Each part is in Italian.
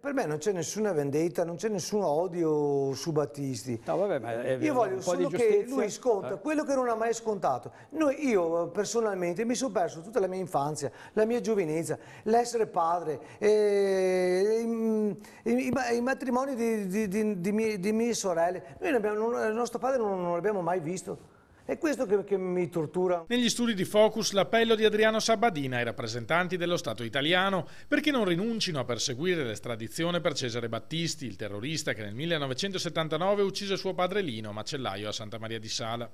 Per me non c'è nessuna vendetta, non c'è nessun odio su Battisti. No, vabbè, ma è vero, io voglio solo che lui sconta eh. quello che non ha mai scontato. Noi, io personalmente mi sono perso tutta la mia infanzia, la mia giovinezza, l'essere padre, eh, i, i, i, matrimoni di, di, di, mie, di, mie, sorelle. Noi abbiamo, non, il nostro padre non, non l'abbiamo mai visto. È questo che, che, mi tortura. Negli studi di Focus l'appello di Adriano Sabadina ai rappresentanti dello Stato italiano perché non rinuncino a perseguire l'estradizione per Cesare Battisti, il terrorista che nel 1979 uccise suo padre Lino, macellaio a Santa Maria di Sala.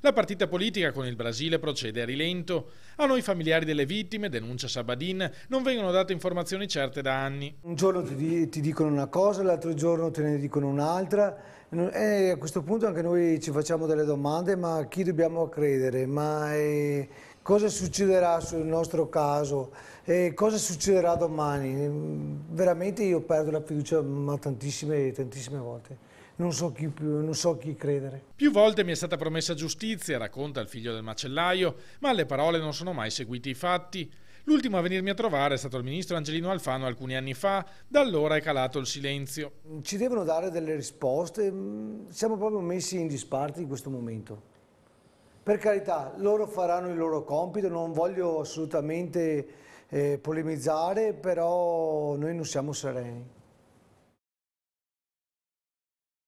La partita politica con il Brasile procede a rilento. A noi familiari delle vittime, denuncia Sabadin, non vengono date informazioni certe da anni. Un giorno ti, ti dicono una cosa, l'altro giorno te ne dicono un'altra e eh, a questo punto anche noi ci facciamo delle domande, ma a chi dobbiamo credere? Ma eh, cosa succederà sul nostro caso? E cosa succederà domani? Veramente io perdo la fiducia ma tantissime, tantissime volte. Non so, chi più, non so chi credere. Più volte mi è stata promessa giustizia, racconta il figlio del macellaio, ma alle parole non sono mai seguiti i fatti. L'ultimo a venirmi a trovare è stato il ministro Angelino Alfano alcuni anni fa, da allora è calato il silenzio. Ci devono dare delle risposte, mm, siamo proprio messi in disparte in questo momento. Per carità, loro faranno il loro compito, non voglio assolutamente eh, polemizzare, però noi non siamo sereni.